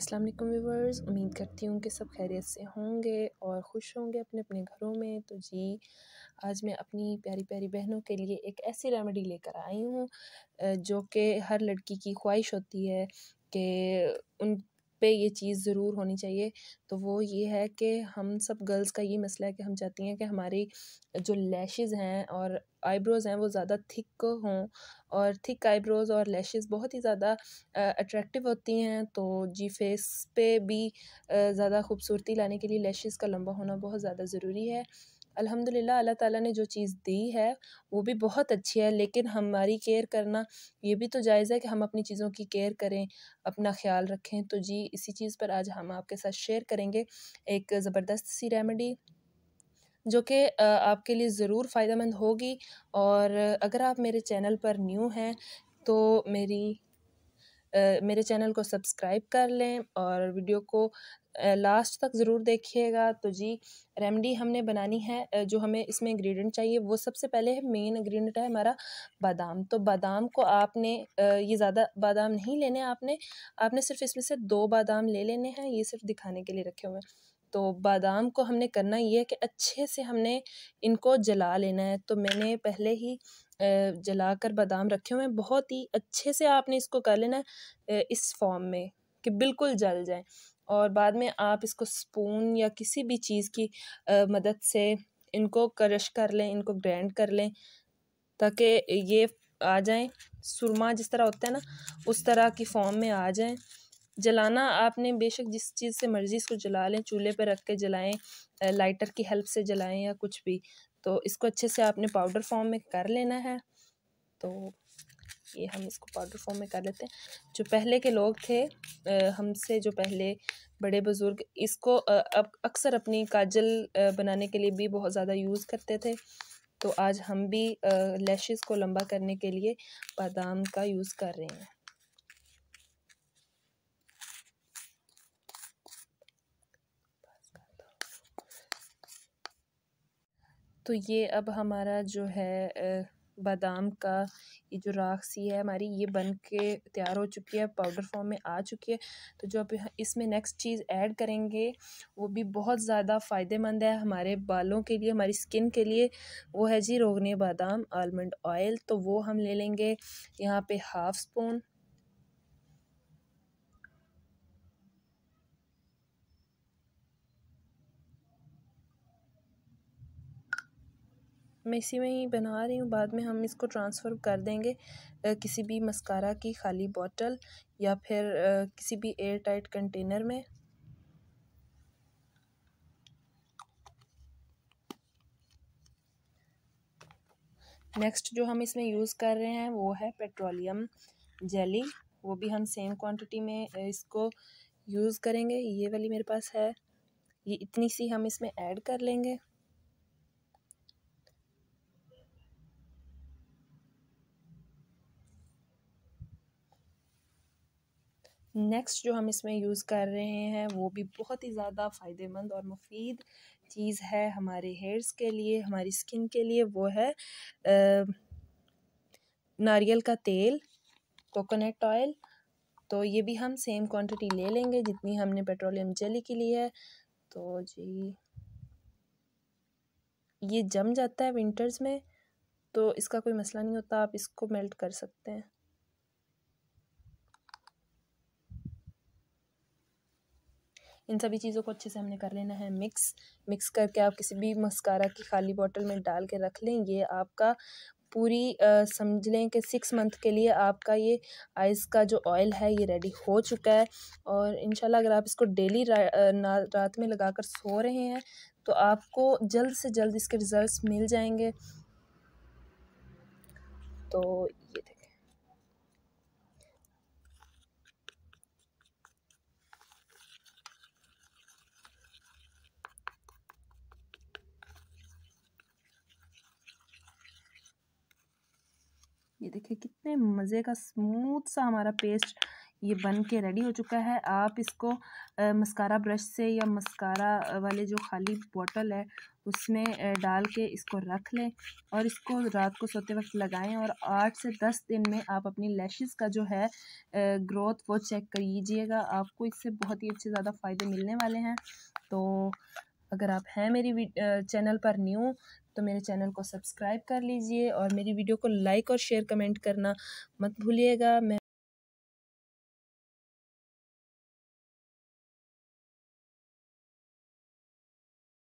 अस्सलाम वालेकुम व्यूवर्स उम्मीद करती हूँ कि सब खैरियत से होंगे और खुश होंगे अपने अपने घरों में तो जी आज मैं अपनी प्यारी प्यारी बहनों के लिए एक ऐसी रेमेडी लेकर आई हूँ जो कि हर लड़की की ख्वाहिश होती है कि उन पे ये चीज़ ज़रूर होनी चाहिए तो वो ये है कि हम सब गर्ल्स का ये मसला है कि हम चाहती हैं कि हमारी जो लैशेज़ हैं और आईब्रोज़ हैं वो ज़्यादा थिक हों और थिक आईब्रोज़ और लैशेज़ बहुत ही ज़्यादा अट्रैक्टिव होती हैं तो जी फेस पे भी ज़्यादा खूबसूरती लाने के लिए लैशेज़ का लंबा होना बहुत ज़्यादा ज़रूरी है अल्हम्दुलिल्लाह अल्लाह ताला ने जो चीज़ दी है वो भी बहुत अच्छी है लेकिन हमारी केयर करना ये भी तो जायज़ है कि हम अपनी चीज़ों की केयर करें अपना ख्याल रखें तो जी इसी चीज़ पर आज हम आपके साथ शेयर करेंगे एक ज़बरदस्त सी रेमेडी जो कि आपके लिए ज़रूर फ़ायदेमंद होगी और अगर आप मेरे चैनल पर न्यू हैं तो मेरी Uh, मेरे चैनल को सब्सक्राइब कर लें और वीडियो को लास्ट तक ज़रूर देखिएगा तो जी रेमडी हमने बनानी है जो हमें इसमें इंग्रेडिएंट चाहिए वो सबसे पहले है मेन इंग्रेडिएंट है हमारा बादाम तो बादाम को आपने ये ज़्यादा बादाम नहीं लेने आपने आपने सिर्फ इसमें से दो बादाम ले लेने हैं ये सिर्फ दिखाने के लिए रखे हुए हैं तो बादाम को हमने करना ये है कि अच्छे से हमने इनको जला लेना है तो मैंने पहले ही जला कर बादाम रखे हुए हैं बहुत ही अच्छे से आपने इसको कर लेना है इस फॉर्म में कि बिल्कुल जल जाए और बाद में आप इसको स्पून या किसी भी चीज़ की आ, मदद से इनको क्रश कर लें इनको ग्रैंड कर लें ताकि ये आ जाएं सुरमा जिस तरह होता है ना उस तरह की फॉर्म में आ जाएं जलाना आपने बेशक जिस चीज़ से मर्ज़ी इसको जला लें चूल्हे पर रख के जलाएं लाइटर की हेल्प से जलाएं या कुछ भी तो इसको अच्छे से आपने पाउडर फॉर्म में कर लेना है तो ये हम इसको पाउडर फॉर्म में कर लेते हैं जो पहले के लोग थे हमसे जो पहले बड़े बुज़ुर्ग इसको अब अक्सर अपनी काजल बनाने के लिए भी बहुत ज़्यादा यूज़ करते थे तो आज हम भी लैशेस को लंबा करने के लिए बादाम का यूज़ कर रहे हैं तो ये अब हमारा जो है बादाम का ये जो सी है हमारी ये बन के तैयार हो चुकी है पाउडर फॉर्म में आ चुकी है तो जो आप इसमें नेक्स्ट चीज़ ऐड करेंगे वो भी बहुत ज़्यादा फ़ायदेमंद है हमारे बालों के लिए हमारी स्किन के लिए वो है जी रोगने बादाम आलमंड ऑयल तो वो हम ले लेंगे यहाँ पर हाफ स्पून मैं इसी में ही बना रही हूँ बाद में हम इसको ट्रांसफ़र कर देंगे किसी भी मस्कारा की खाली बॉटल या फिर किसी भी एयर टाइट कंटेनर में नेक्स्ट जो हम इसमें यूज़ कर रहे हैं वो है पेट्रोलियम जेली वो भी हम सेम क्वांटिटी में इसको यूज़ करेंगे ये वाली मेरे पास है ये इतनी सी हम इसमें ऐड कर लेंगे नेक्स्ट जो हम इसमें यूज़ कर रहे हैं वो भी बहुत ही ज़्यादा फ़ायदेमंद और मुफीद चीज़ है हमारे हेयर्स के लिए हमारी स्किन के लिए वो है नारियल का तेल कोकोनट ऑयल तो ये भी हम सेम क्वांटिटी ले लेंगे जितनी हमने पेट्रोलियम जेली की ली है तो जी ये जम जाता है विंटर्स में तो इसका कोई मसला नहीं होता आप इसको मेल्ट कर सकते हैं इन सभी चीज़ों को अच्छे से हमने कर लेना है मिक्स मिक्स करके आप किसी भी मस्कारा की खाली बॉटल में डाल के रख लें ये आपका पूरी समझ लें कि सिक्स मंथ के लिए आपका ये आइस का जो ऑयल है ये रेडी हो चुका है और इन अगर आप इसको डेली रा, रात में लगा कर सो रहे हैं तो आपको जल्द से जल्द इसके रिज़ल्ट मिल जाएंगे तो ये देखिए कितने मज़े का स्मूथ सा हमारा पेस्ट ये बन के रेडी हो चुका है आप इसको आ, मस्कारा ब्रश से या मस्कारा वाले जो खाली बॉटल है उसमें डाल के इसको रख लें और इसको रात को सोते वक्त लगाएं और आठ से दस दिन में आप अपनी लैशेस का जो है ग्रोथ वो चेक कर लीजिएगा आपको इससे बहुत ही अच्छे ज़्यादा फ़ायदे मिलने वाले हैं तो अगर आप हैं मेरी चैनल पर न्यू तो मेरे चैनल को सब्सक्राइब कर लीजिए और मेरी वीडियो को लाइक और शेयर कमेंट करना मत भूलिएगा मैं